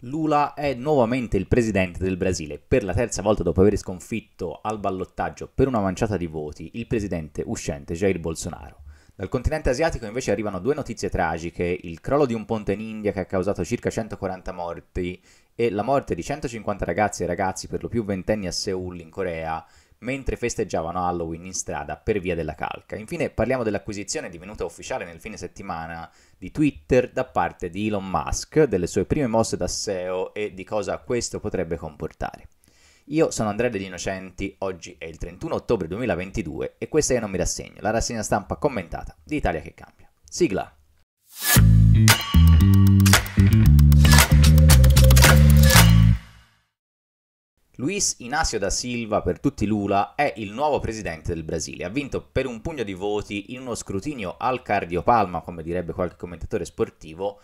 Lula è nuovamente il presidente del Brasile. Per la terza volta dopo aver sconfitto al ballottaggio per una manciata di voti il presidente uscente Jair Bolsonaro. Dal continente asiatico invece arrivano due notizie tragiche, il crollo di un ponte in India che ha causato circa 140 morti e la morte di 150 ragazze e ragazzi per lo più ventenni a Seoul in Corea mentre festeggiavano Halloween in strada per via della calca. Infine parliamo dell'acquisizione divenuta ufficiale nel fine settimana di Twitter da parte di Elon Musk, delle sue prime mosse da SEO e di cosa questo potrebbe comportare. Io sono Andrea degli Innocenti, oggi è il 31 ottobre 2022 e questa è Non mi rassegno, la rassegna stampa commentata di Italia che cambia. Sigla! Luiz Inácio da Silva, per tutti Lula, è il nuovo presidente del Brasile. Ha vinto per un pugno di voti in uno scrutinio al cardiopalma, come direbbe qualche commentatore sportivo,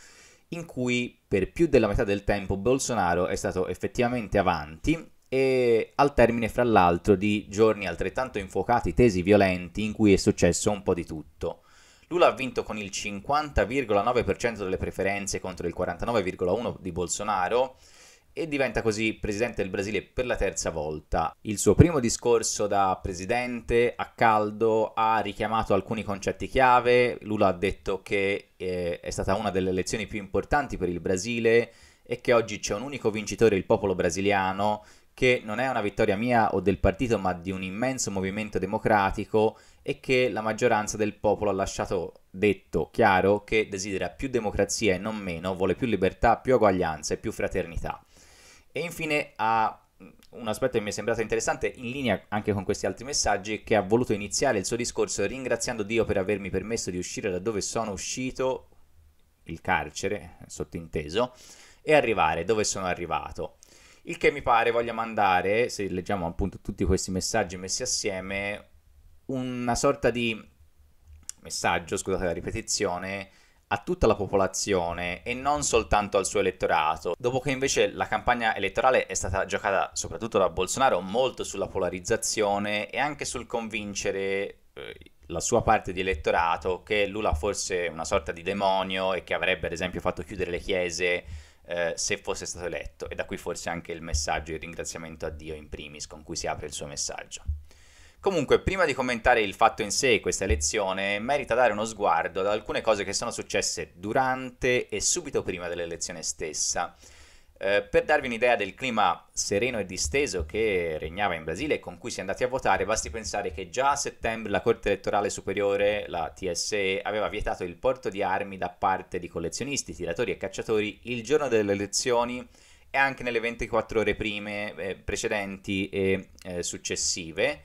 in cui per più della metà del tempo Bolsonaro è stato effettivamente avanti e al termine, fra l'altro, di giorni altrettanto infuocati, tesi violenti, in cui è successo un po' di tutto. Lula ha vinto con il 50,9% delle preferenze contro il 49,1% di Bolsonaro e diventa così presidente del Brasile per la terza volta. Il suo primo discorso da presidente a caldo ha richiamato alcuni concetti chiave, Lula ha detto che eh, è stata una delle elezioni più importanti per il Brasile e che oggi c'è un unico vincitore, il popolo brasiliano, che non è una vittoria mia o del partito, ma di un immenso movimento democratico e che la maggioranza del popolo ha lasciato detto chiaro che desidera più democrazia e non meno, vuole più libertà, più uguaglianza e più fraternità. E infine ha un aspetto che mi è sembrato interessante, in linea anche con questi altri messaggi, che ha voluto iniziare il suo discorso ringraziando Dio per avermi permesso di uscire da dove sono uscito, il carcere, sottinteso, e arrivare dove sono arrivato. Il che mi pare voglia mandare, se leggiamo appunto tutti questi messaggi messi assieme, una sorta di messaggio, scusate la ripetizione, a tutta la popolazione e non soltanto al suo elettorato, dopo che invece la campagna elettorale è stata giocata soprattutto da Bolsonaro molto sulla polarizzazione e anche sul convincere eh, la sua parte di elettorato che Lula fosse una sorta di demonio e che avrebbe ad esempio fatto chiudere le chiese eh, se fosse stato eletto e da qui forse anche il messaggio di ringraziamento a Dio in primis con cui si apre il suo messaggio. Comunque, prima di commentare il fatto in sé questa elezione, merita dare uno sguardo ad alcune cose che sono successe durante e subito prima dell'elezione stessa. Eh, per darvi un'idea del clima sereno e disteso che regnava in Brasile e con cui si è andati a votare, basti pensare che già a settembre la Corte elettorale superiore, la TSE, aveva vietato il porto di armi da parte di collezionisti, tiratori e cacciatori il giorno delle elezioni e anche nelle 24 ore prime, eh, precedenti e eh, successive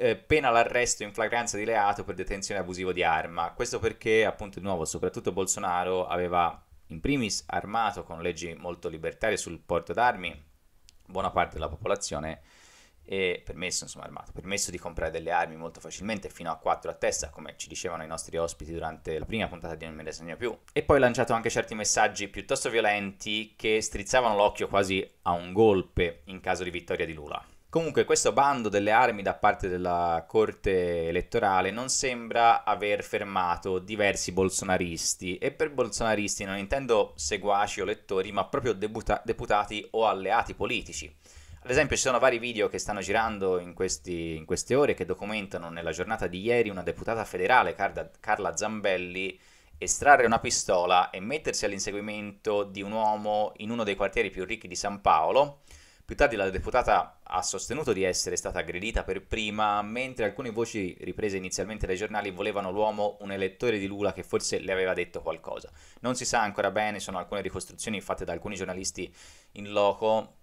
eh, pena l'arresto in flagranza di reato per detenzione abusiva di arma. Questo perché, appunto, di nuovo, soprattutto Bolsonaro aveva in primis armato con leggi molto libertarie sul porto d'armi buona parte della popolazione e permesso, insomma, armato, permesso di comprare delle armi molto facilmente fino a 4 a testa, come ci dicevano i nostri ospiti durante la prima puntata di Non me ne segno più. E poi lanciato anche certi messaggi piuttosto violenti che strizzavano l'occhio quasi a un golpe in caso di vittoria di Lula. Comunque questo bando delle armi da parte della Corte elettorale non sembra aver fermato diversi bolsonaristi e per bolsonaristi non intendo seguaci o lettori ma proprio debuta- deputati o alleati politici. Ad esempio ci sono vari video che stanno girando in, questi, in queste ore che documentano nella giornata di ieri una deputata federale, Carda- Carla Zambelli, estrarre una pistola e mettersi all'inseguimento di un uomo in uno dei quartieri più ricchi di San Paolo più tardi la deputata ha sostenuto di essere stata aggredita per prima, mentre alcune voci riprese inizialmente dai giornali volevano l'uomo un elettore di Lula che forse le aveva detto qualcosa. Non si sa ancora bene, sono alcune ricostruzioni fatte da alcuni giornalisti in loco,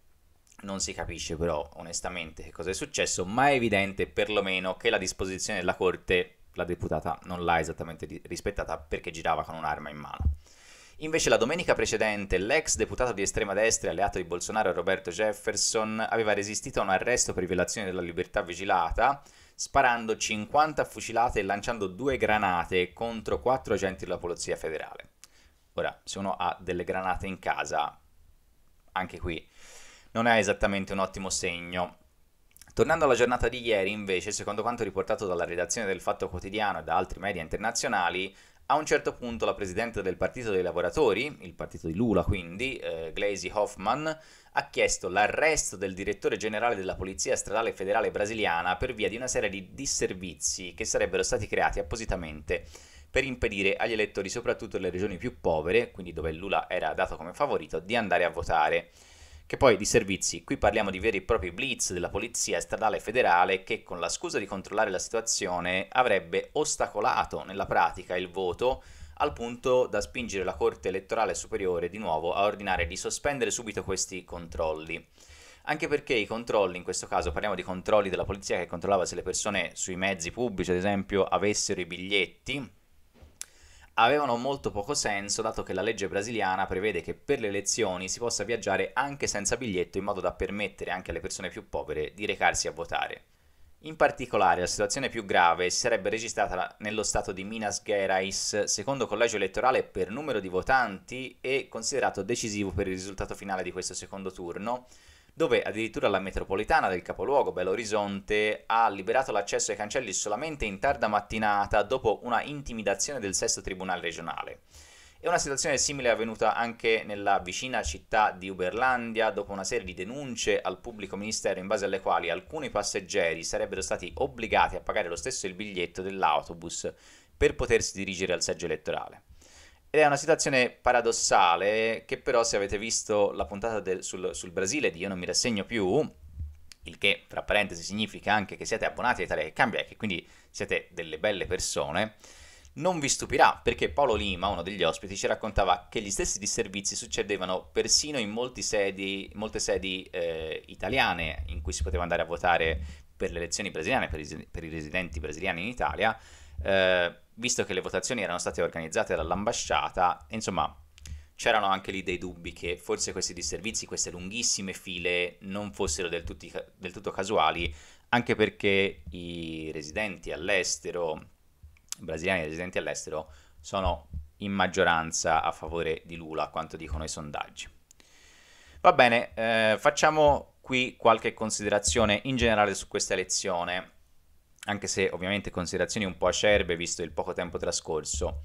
non si capisce però onestamente che cosa è successo, ma è evidente perlomeno che la disposizione della Corte la deputata non l'ha esattamente rispettata perché girava con un'arma in mano. Invece la domenica precedente l'ex deputato di estrema destra e alleato di Bolsonaro Roberto Jefferson aveva resistito a un arresto per violazione della libertà vigilata sparando 50 fucilate e lanciando due granate contro quattro agenti della Polizia Federale. Ora, se uno ha delle granate in casa, anche qui non è esattamente un ottimo segno. Tornando alla giornata di ieri, invece, secondo quanto riportato dalla redazione del Fatto Quotidiano e da altri media internazionali, a un certo punto la presidente del Partito dei Lavoratori, il partito di Lula quindi, eh, Glazy Hoffman, ha chiesto l'arresto del direttore generale della Polizia Stradale Federale Brasiliana per via di una serie di disservizi che sarebbero stati creati appositamente per impedire agli elettori, soprattutto delle regioni più povere, quindi dove Lula era dato come favorito, di andare a votare. Che poi di servizi, qui parliamo di veri e propri blitz della Polizia Stradale Federale che con la scusa di controllare la situazione avrebbe ostacolato nella pratica il voto al punto da spingere la Corte elettorale superiore di nuovo a ordinare di sospendere subito questi controlli. Anche perché i controlli, in questo caso parliamo di controlli della polizia che controllava se le persone sui mezzi pubblici, ad esempio, avessero i biglietti, avevano molto poco senso dato che la legge brasiliana prevede che per le elezioni si possa viaggiare anche senza biglietto in modo da permettere anche alle persone più povere di recarsi a votare. In particolare la situazione più grave si sarebbe registrata nello stato di Minas Gerais, secondo collegio elettorale per numero di votanti e considerato decisivo per il risultato finale di questo secondo turno, dove addirittura la metropolitana del capoluogo Belo Horizonte ha liberato l'accesso ai cancelli solamente in tarda mattinata dopo una intimidazione del sesto tribunale regionale. E una situazione simile è avvenuta anche nella vicina città di Uberlandia dopo una serie di denunce al pubblico ministero in base alle quali alcuni passeggeri sarebbero stati obbligati a pagare lo stesso il biglietto dell'autobus per potersi dirigere al seggio elettorale. Ed è una situazione paradossale che però se avete visto la puntata del, sul, sul Brasile di Io non mi rassegno più, il che tra parentesi significa anche che siete abbonati a Italia che cambia e che quindi siete delle belle persone, non vi stupirà perché Paolo Lima, uno degli ospiti, ci raccontava che gli stessi disservizi succedevano persino in sedi, molte sedi eh, italiane in cui si poteva andare a votare per le elezioni brasiliane, per i, per i residenti brasiliani in Italia. Eh, visto che le votazioni erano state organizzate dall'ambasciata, insomma, c'erano anche lì dei dubbi che forse questi disservizi, queste lunghissime file non fossero del, tutti, del tutto casuali, anche perché i residenti all'estero, i brasiliani residenti all'estero, sono in maggioranza a favore di Lula, a quanto dicono i sondaggi. Va bene, eh, facciamo qui qualche considerazione in generale su questa elezione anche se ovviamente considerazioni un po' acerbe visto il poco tempo trascorso.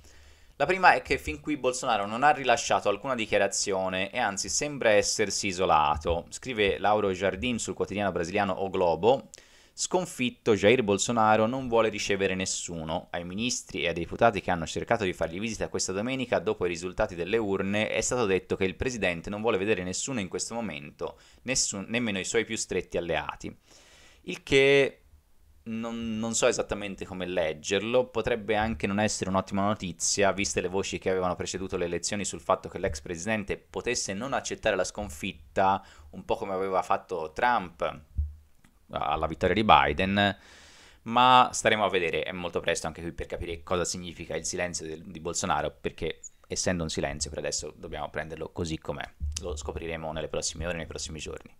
La prima è che fin qui Bolsonaro non ha rilasciato alcuna dichiarazione e anzi sembra essersi isolato. Scrive Lauro Jardim sul quotidiano brasiliano O Globo. Sconfitto, Jair Bolsonaro non vuole ricevere nessuno. Ai ministri e ai deputati che hanno cercato di fargli visita questa domenica dopo i risultati delle urne è stato detto che il presidente non vuole vedere nessuno in questo momento, nessun, nemmeno i suoi più stretti alleati. Il che non, non, so esattamente come leggerlo, potrebbe anche non essere un'ottima notizia, viste le voci che avevano preceduto le elezioni sul fatto che l'ex presidente potesse non accettare la sconfitta, un po' come aveva fatto Trump alla vittoria di Biden, ma staremo a vedere, è molto presto anche qui per capire cosa significa il silenzio del, di Bolsonaro, perché essendo un silenzio per adesso dobbiamo prenderlo così com'è, lo scopriremo nelle prossime ore, nei prossimi giorni.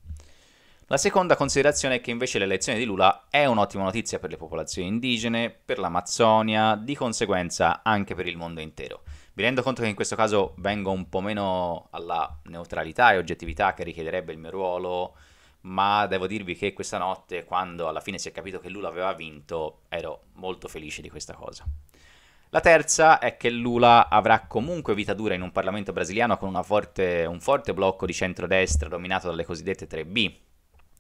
La seconda considerazione è che invece l'elezione di Lula è un'ottima notizia per le popolazioni indigene, per l'Amazzonia, di conseguenza anche per il mondo intero. Mi rendo conto che in questo caso vengo un po' meno alla neutralità e oggettività che richiederebbe il mio ruolo, ma devo dirvi che questa notte, quando alla fine si è capito che Lula aveva vinto, ero molto felice di questa cosa. La terza è che Lula avrà comunque vita dura in un Parlamento brasiliano con forte, un forte blocco di centrodestra dominato dalle cosiddette 3B,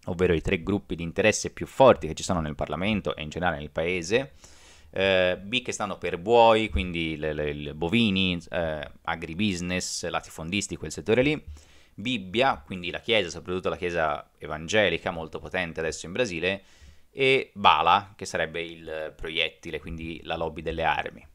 ovvero i tre gruppi di interesse più forti che ci sono nel Parlamento e in generale nel Paese, eh, B che stanno per buoi, quindi le, le, le bovini, eh, agribusiness, latifondisti, quel settore lì, Bibbia, quindi la Chiesa, soprattutto la Chiesa evangelica, molto potente adesso in Brasile, e Bala, che sarebbe il proiettile, quindi la lobby delle armi.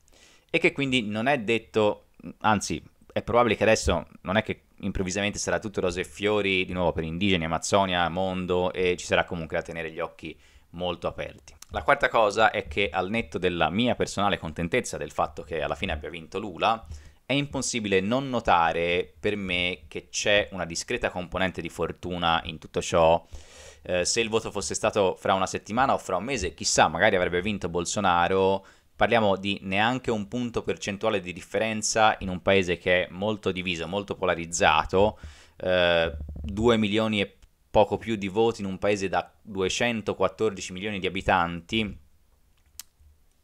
E che quindi non è detto, anzi è probabile che adesso non è che improvvisamente sarà tutto rose e fiori di nuovo per indigeni, Amazzonia, mondo e ci sarà comunque da tenere gli occhi molto aperti. La quarta cosa è che al netto della mia personale contentezza del fatto che alla fine abbia vinto Lula, è impossibile non notare per me che c'è una discreta componente di fortuna in tutto ciò. Eh, se il voto fosse stato fra una settimana o fra un mese, chissà, magari avrebbe vinto Bolsonaro, Parliamo di neanche un punto percentuale di differenza in un paese che è molto diviso, molto polarizzato, eh, 2 milioni e poco più di voti in un paese da 214 milioni di abitanti,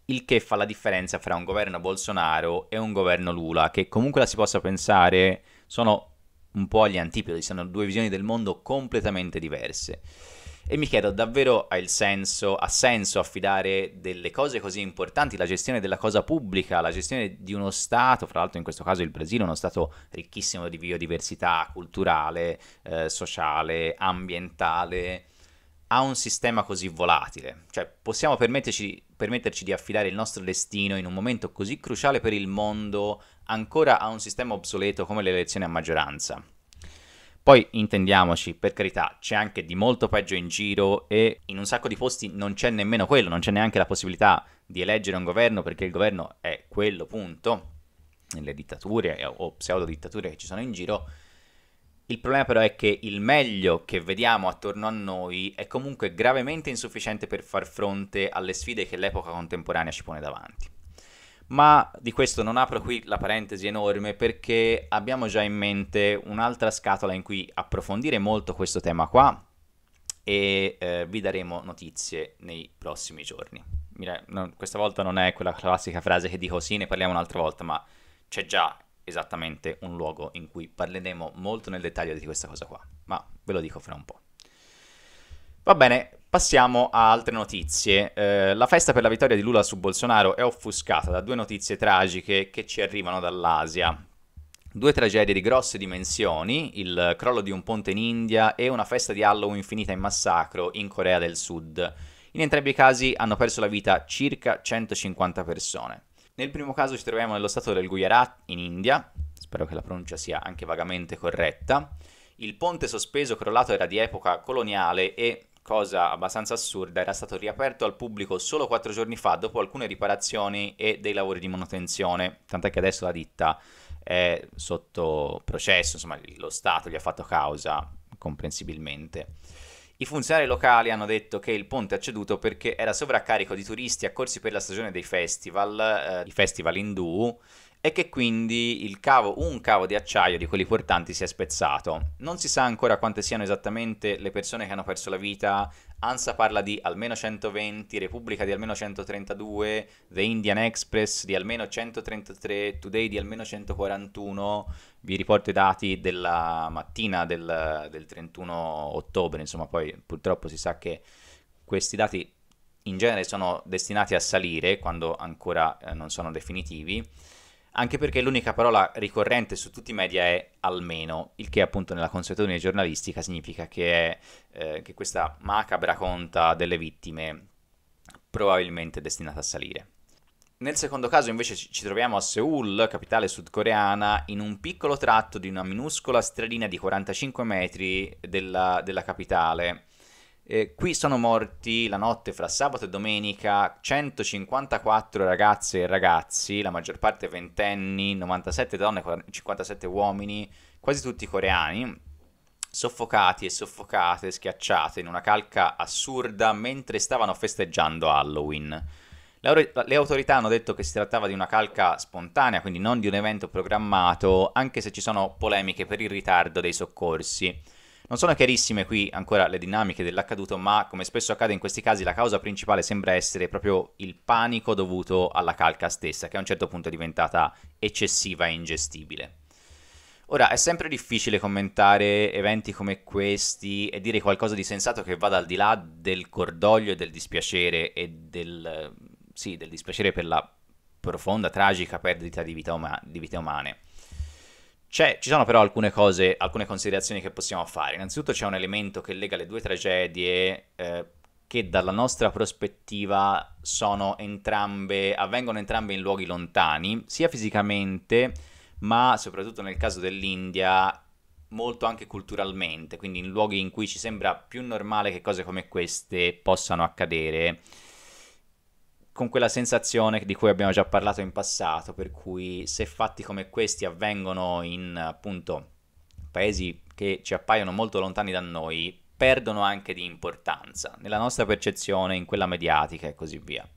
il che fa la differenza fra un governo Bolsonaro e un governo Lula, che comunque la si possa pensare sono un po' agli antipodi, sono due visioni del mondo completamente diverse. E mi chiedo, davvero ha senso, ha senso affidare delle cose così importanti, la gestione della cosa pubblica, la gestione di uno Stato, fra l'altro in questo caso il Brasile, uno Stato ricchissimo di biodiversità culturale, eh, sociale, ambientale, a un sistema così volatile? Cioè, possiamo permetterci, permetterci di affidare il nostro destino in un momento così cruciale per il mondo ancora a un sistema obsoleto come le elezioni a maggioranza? Poi intendiamoci, per carità, c'è anche di molto peggio in giro e in un sacco di posti non c'è nemmeno quello, non c'è neanche la possibilità di eleggere un governo perché il governo è quello punto, nelle dittature eh, o pseudo dittature che ci sono in giro. Il problema però è che il meglio che vediamo attorno a noi è comunque gravemente insufficiente per far fronte alle sfide che l'epoca contemporanea ci pone davanti ma di questo non apro qui la parentesi enorme perché abbiamo già in mente un'altra scatola in cui approfondire molto questo tema qua e eh, vi daremo notizie nei prossimi giorni. Mira, no, questa volta non è quella classica frase che dico sì, ne parliamo un'altra volta, ma c'è già esattamente un luogo in cui parleremo molto nel dettaglio di questa cosa qua, ma ve lo dico fra un po'. Va bene, Passiamo a altre notizie. Eh, la festa per la vittoria di Lula su Bolsonaro è offuscata da due notizie tragiche che ci arrivano dall'Asia. Due tragedie di grosse dimensioni, il crollo di un ponte in India e una festa di Halloween finita in massacro in Corea del Sud. In entrambi i casi hanno perso la vita circa 150 persone. Nel primo caso ci troviamo nello stato del Gujarat, in India, spero che la pronuncia sia anche vagamente corretta. Il ponte sospeso crollato era di epoca coloniale e cosa abbastanza assurda, era stato riaperto al pubblico solo quattro giorni fa dopo alcune riparazioni e dei lavori di manutenzione, tant'è che adesso la ditta è sotto processo, insomma lo Stato gli ha fatto causa comprensibilmente. I funzionari locali hanno detto che il ponte ha ceduto perché era sovraccarico di turisti accorsi per la stagione dei festival, eh, i festival hindu, e che quindi cavo, un cavo di acciaio di quelli portanti si è spezzato. Non si sa ancora quante siano esattamente le persone che hanno perso la vita. ANSA parla di almeno 120, Repubblica di almeno 132, The Indian Express di almeno 133, Today di almeno 141. Vi riporto i dati della mattina del, del 31 ottobre, insomma poi purtroppo si sa che questi dati in genere sono destinati a salire quando ancora eh, non sono definitivi anche perché l'unica parola ricorrente su tutti i media è almeno, il che appunto nella consuetudine giornalistica significa che, è, eh, che questa macabra conta delle vittime probabilmente è destinata a salire. Nel secondo caso invece ci troviamo a Seoul, capitale sudcoreana, in un piccolo tratto di una minuscola stradina di 45 metri della, della capitale, eh, qui sono morti la notte fra sabato e domenica 154 ragazze e ragazzi, la maggior parte ventenni, 97 donne, e 57 uomini, quasi tutti coreani, soffocati e soffocate, schiacciate in una calca assurda mentre stavano festeggiando Halloween. Le autorità hanno detto che si trattava di una calca spontanea, quindi non di un evento programmato, anche se ci sono polemiche per il ritardo dei soccorsi. Non sono chiarissime qui ancora le dinamiche dell'accaduto, ma come spesso accade in questi casi la causa principale sembra essere proprio il panico dovuto alla calca stessa, che a un certo punto è diventata eccessiva e ingestibile. Ora, è sempre difficile commentare eventi come questi e dire qualcosa di sensato che vada al di là del cordoglio e del dispiacere e del, sì, del dispiacere per la profonda, tragica perdita di, vita uma- di vite umane. C'è, cioè, ci sono però alcune cose, alcune considerazioni che possiamo fare. Innanzitutto c'è un elemento che lega le due tragedie eh, che dalla nostra prospettiva entrambe, avvengono entrambe in luoghi lontani, sia fisicamente, ma soprattutto nel caso dell'India molto anche culturalmente, quindi in luoghi in cui ci sembra più normale che cose come queste possano accadere con quella sensazione di cui abbiamo già parlato in passato, per cui se fatti come questi avvengono in appunto paesi che ci appaiono molto lontani da noi, perdono anche di importanza nella nostra percezione, in quella mediatica e così via.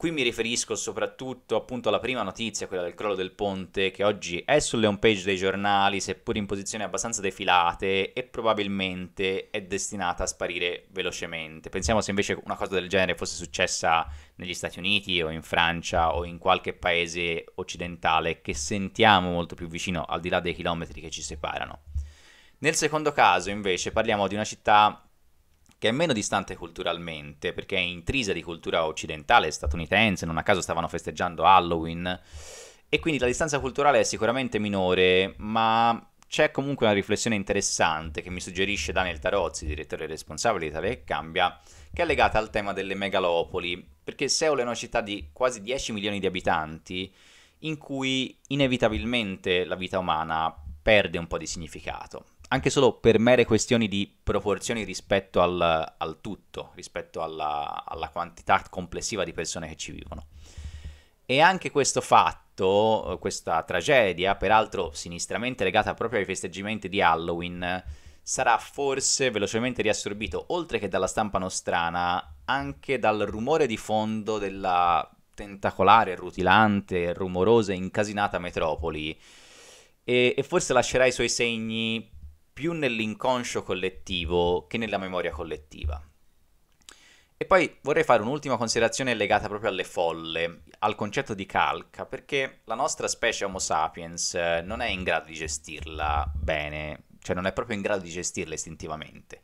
Qui mi riferisco soprattutto appunto alla prima notizia, quella del crollo del ponte, che oggi è sulle homepage dei giornali, seppur in posizioni abbastanza defilate, e probabilmente è destinata a sparire velocemente. Pensiamo se invece una cosa del genere fosse successa negli Stati Uniti o in Francia o in qualche paese occidentale che sentiamo molto più vicino, al di là dei chilometri che ci separano. Nel secondo caso, invece, parliamo di una città che è meno distante culturalmente, perché è intrisa di cultura occidentale, statunitense, non a caso stavano festeggiando Halloween, e quindi la distanza culturale è sicuramente minore, ma c'è comunque una riflessione interessante che mi suggerisce Daniel Tarozzi, direttore responsabile di Italia che Cambia, che è legata al tema delle megalopoli, perché Seoul è una città di quasi 10 milioni di abitanti, in cui inevitabilmente la vita umana perde un po' di significato anche solo per mere questioni di proporzioni rispetto al, al tutto, rispetto alla, alla, quantità complessiva di persone che ci vivono. E anche questo fatto, questa tragedia, peraltro sinistramente legata proprio ai festeggiamenti di Halloween, sarà forse velocemente riassorbito, oltre che dalla stampa nostrana, anche dal rumore di fondo della tentacolare, rutilante, rumorosa, incasinata metropoli. E, e forse lascerà i suoi segni più nell'inconscio collettivo che nella memoria collettiva. E poi vorrei fare un'ultima considerazione legata proprio alle folle, al concetto di calca, perché la nostra specie Homo sapiens eh, non è in grado di gestirla bene, cioè non è proprio in grado di gestirla istintivamente.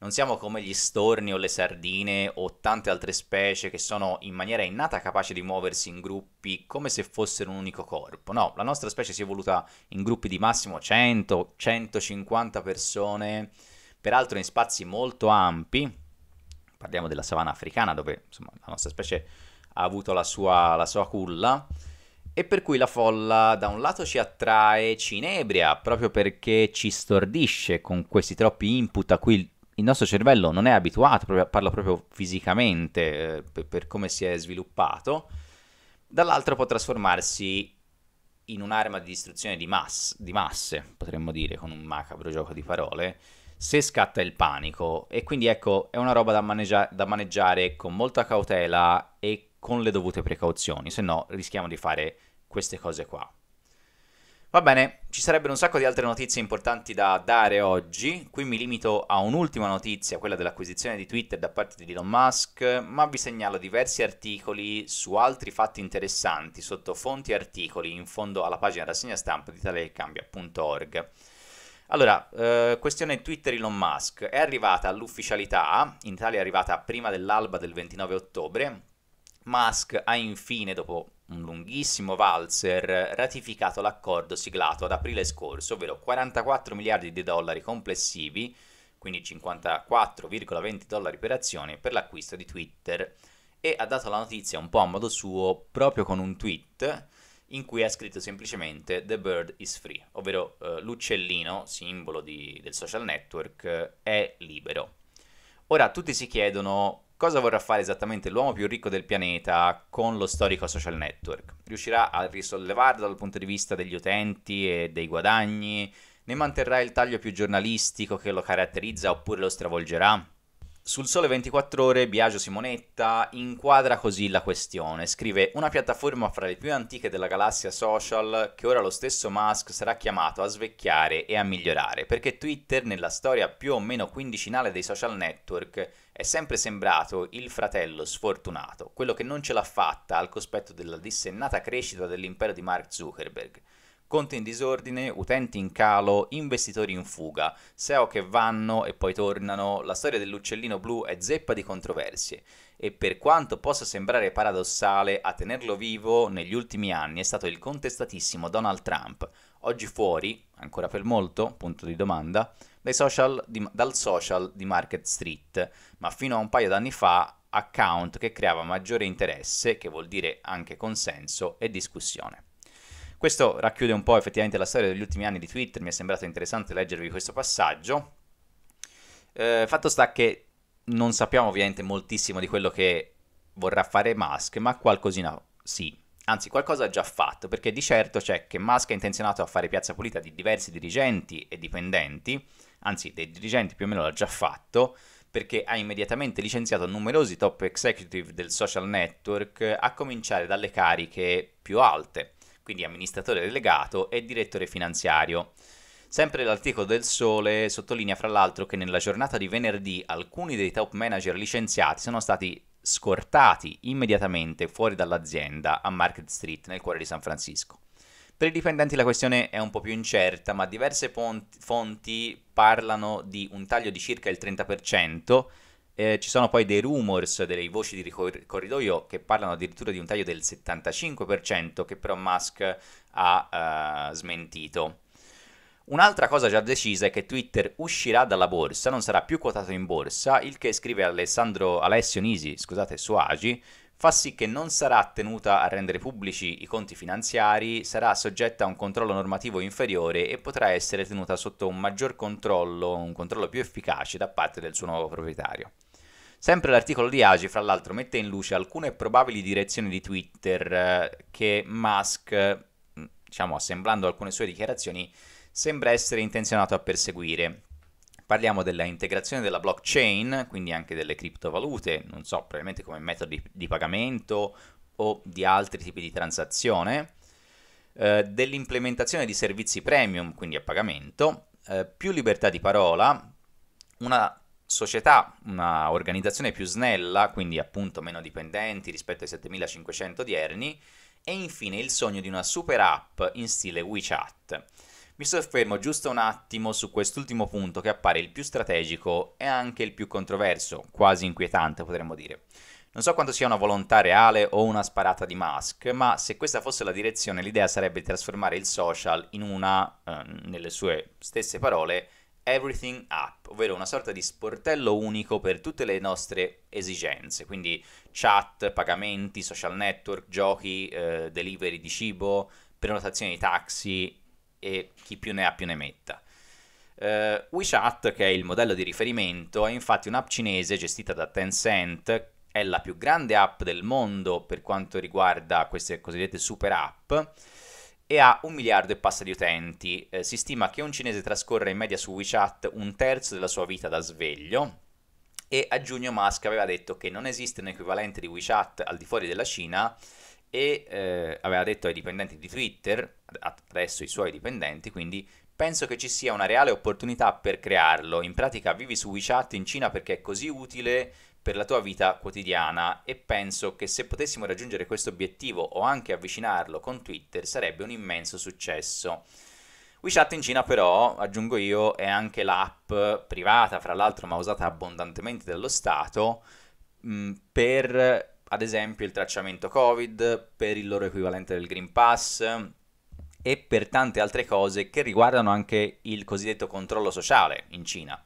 Non siamo come gli storni o le sardine o tante altre specie che sono in maniera innata capaci di muoversi in gruppi come se fossero un unico corpo. No, la nostra specie si è evoluta in gruppi di massimo 100, 150 persone, peraltro in spazi molto ampi. Parliamo della savana africana dove insomma, la nostra specie ha avuto la sua, la sua culla e per cui la folla da un lato ci attrae, ci inebria, proprio perché ci stordisce con questi troppi input a cui il nostro cervello non è abituato, proprio, parlo proprio fisicamente, eh, per, per, come si è sviluppato, dall'altro può trasformarsi in un'arma di distruzione di, mass, di masse, potremmo dire, con un macabro gioco di parole, se scatta il panico. E quindi ecco, è una roba da, maneggia- da maneggiare con molta cautela e con le dovute precauzioni, se no rischiamo di fare queste cose qua. Va bene, ci sarebbero un sacco di altre notizie importanti da dare oggi, qui mi limito a un'ultima notizia, quella dell'acquisizione di Twitter da parte di Elon Musk, ma vi segnalo diversi articoli su altri fatti interessanti sotto fonti e articoli in fondo alla pagina rassegna stampa di talecambia.org. Allora, eh, questione Twitter Elon Musk, è arrivata all'ufficialità, in Italia è arrivata prima dell'alba del 29 ottobre, Musk ha infine, dopo un lunghissimo valzer, ratificato l'accordo siglato ad aprile scorso, ovvero 44 miliardi di dollari complessivi, quindi 54,20 dollari per azione, per l'acquisto di Twitter e ha dato la notizia un po' a modo suo proprio con un tweet in cui ha scritto semplicemente The bird is free, ovvero eh, l'uccellino, simbolo di, del social network, eh, è libero. Ora tutti si chiedono Cosa vorrà fare esattamente l'uomo più ricco del pianeta con lo storico social network? Riuscirà a risollevarlo dal punto di vista degli utenti e dei guadagni? Ne manterrà il taglio più giornalistico che lo caratterizza oppure lo stravolgerà? Sul Sole 24 Ore, Biagio Simonetta inquadra così la questione. Scrive: Una piattaforma fra le più antiche della galassia social, che ora lo stesso Musk sarà chiamato a svecchiare e a migliorare, perché Twitter, nella storia più o meno quindicinale dei social network, è sempre sembrato il fratello sfortunato, quello che non ce l'ha fatta al cospetto della dissennata crescita dell'impero di Mark Zuckerberg. Conti in disordine, utenti in calo, investitori in fuga, SEO che vanno e poi tornano, la storia dell'uccellino blu è zeppa di controversie e per quanto possa sembrare paradossale, a tenerlo vivo negli ultimi anni è stato il contestatissimo Donald Trump, oggi fuori, ancora per molto, punto di domanda, social di, dal social di Market Street, ma fino a un paio d'anni fa account che creava maggiore interesse, che vuol dire anche consenso e discussione. Questo racchiude un po' effettivamente la storia degli ultimi anni di Twitter, mi è sembrato interessante leggervi questo passaggio. Eh, fatto sta che non sappiamo ovviamente moltissimo di quello che vorrà fare Musk, ma qualcosina sì. Anzi, qualcosa ha già fatto, perché di certo c'è che Musk è intenzionato a fare piazza pulita di diversi dirigenti e dipendenti, anzi dei dirigenti più o meno l'ha già fatto, perché ha immediatamente licenziato numerosi top executive del social network, a cominciare dalle cariche più alte, quindi amministratore delegato e direttore finanziario. Sempre l'articolo del Sole sottolinea fra l'altro che nella giornata di venerdì alcuni dei top manager licenziati sono stati scortati immediatamente fuori dall'azienda a Market Street nel cuore di San Francisco. Per i dipendenti la questione è un po' più incerta, ma diverse fonti parlano di un taglio di circa il 30%. Eh, ci sono poi dei rumors, delle voci di ricor- corridoio che parlano addirittura di un taglio del 75%, che però Musk ha eh, smentito. Un'altra cosa già decisa è che Twitter uscirà dalla borsa, non sarà più quotato in borsa, il che scrive Alessandro Alessio Nisi, scusate, su Agi, fa sì che non sarà tenuta a rendere pubblici i conti finanziari, sarà soggetta a un controllo normativo inferiore e potrà essere tenuta sotto un maggior controllo, un controllo più efficace da parte del suo nuovo proprietario. Sempre l'articolo di Agi, fra l'altro, mette in luce alcune probabili direzioni di Twitter eh, che Musk, mm, diciamo, assemblando alcune sue dichiarazioni, sembra essere intenzionato a perseguire. Parliamo della integrazione della blockchain, quindi anche delle criptovalute, non so, probabilmente come metodo di, di pagamento o di altri tipi di transazione, eh, dell'implementazione di servizi premium, quindi a pagamento, eh, più libertà di parola, una società, una organizzazione più snella, quindi appunto meno dipendenti rispetto ai 7500 odierni, e infine il sogno di una super app in stile WeChat. Mi soffermo giusto un attimo su quest'ultimo punto che appare il più strategico e anche il più controverso, quasi inquietante potremmo dire. Non so quanto sia una volontà reale o una sparata di Musk, ma se questa fosse la direzione, l'idea sarebbe di trasformare il social in una, eh, nelle sue stesse parole, everything app, ovvero una sorta di sportello unico per tutte le nostre esigenze, quindi chat, pagamenti, social network, giochi, eh, delivery di cibo, prenotazioni di taxi, e chi più ne ha più ne metta. Uh, WeChat, che è il modello di riferimento, è infatti un'app cinese gestita da Tencent, è la più grande app del mondo per quanto riguarda queste cosiddette super app e ha un miliardo e passa di utenti. Eh, si stima che un cinese trascorra in media su WeChat un terzo della sua vita da sveglio e a giugno Musk aveva detto che non esiste un equivalente di WeChat al di fuori della Cina e eh, aveva detto ai dipendenti di Twitter, adesso i suoi dipendenti, quindi penso che ci sia una reale opportunità per crearlo. In pratica vivi su WeChat in Cina perché è così utile per la tua vita quotidiana e penso che se potessimo raggiungere questo obiettivo o anche avvicinarlo con Twitter sarebbe un immenso successo. WeChat in Cina però, aggiungo io, è anche l'app privata, fra l'altro ma usata abbondantemente dallo Stato, mh, per ad esempio il tracciamento Covid, per il loro equivalente del Green Pass e per tante altre cose che riguardano anche il cosiddetto controllo sociale in Cina.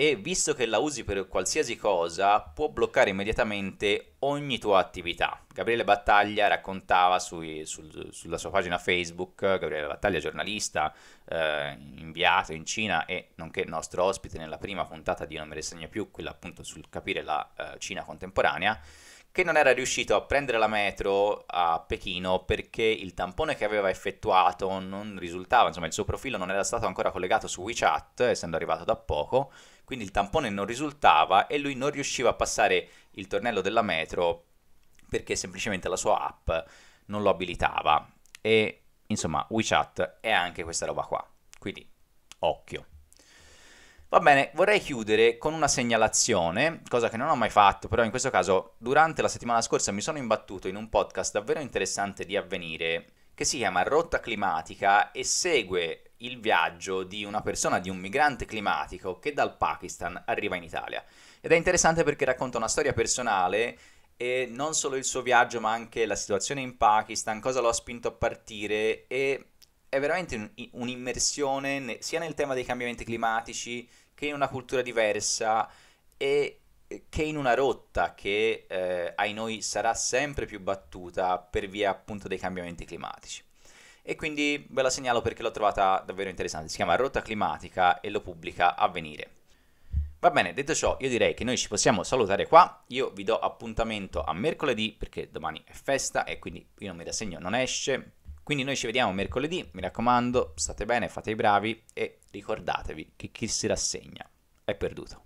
E visto che la usi per qualsiasi cosa, può bloccare immediatamente ogni tua attività. Gabriele Battaglia raccontava sui, sul, sulla sua pagina Facebook, Gabriele Battaglia giornalista, eh, inviato in Cina e nonché nostro ospite nella prima puntata di Non mi regna più, quella appunto sul capire la eh, Cina contemporanea, che non era riuscito a prendere la metro a Pechino perché il tampone che aveva effettuato non risultava, insomma il suo profilo non era stato ancora collegato su WeChat, essendo arrivato da poco, quindi il tampone non risultava e lui non riusciva a passare il tornello della metro perché semplicemente la sua app non lo abilitava. E insomma WeChat è anche questa roba qua, quindi occhio. Va bene, vorrei chiudere con una segnalazione, cosa che non ho mai fatto, però in questo caso durante la settimana scorsa mi sono imbattuto in un podcast davvero interessante di avvenire che si chiama Rotta climatica e segue il viaggio di una persona, di un migrante climatico che dal Pakistan arriva in Italia. Ed è interessante perché racconta una storia personale e non solo il suo viaggio ma anche la situazione in Pakistan, cosa lo ha spinto a partire e è veramente un'immersione ne, sia nel tema dei cambiamenti climatici che in una cultura diversa e che in una rotta che eh, ai noi sarà sempre più battuta per via appunto dei cambiamenti climatici. E quindi ve la segnalo perché l'ho trovata davvero interessante. Si chiama Rotta Climatica e lo pubblica Avvenire. Va bene, detto ciò, io direi che noi ci possiamo salutare qua. Io vi do appuntamento a mercoledì perché domani è festa e quindi io non mi rassegno, non esce, quindi noi ci vediamo mercoledì, mi raccomando, state bene, fate i bravi e ricordatevi che chi si rassegna è perduto.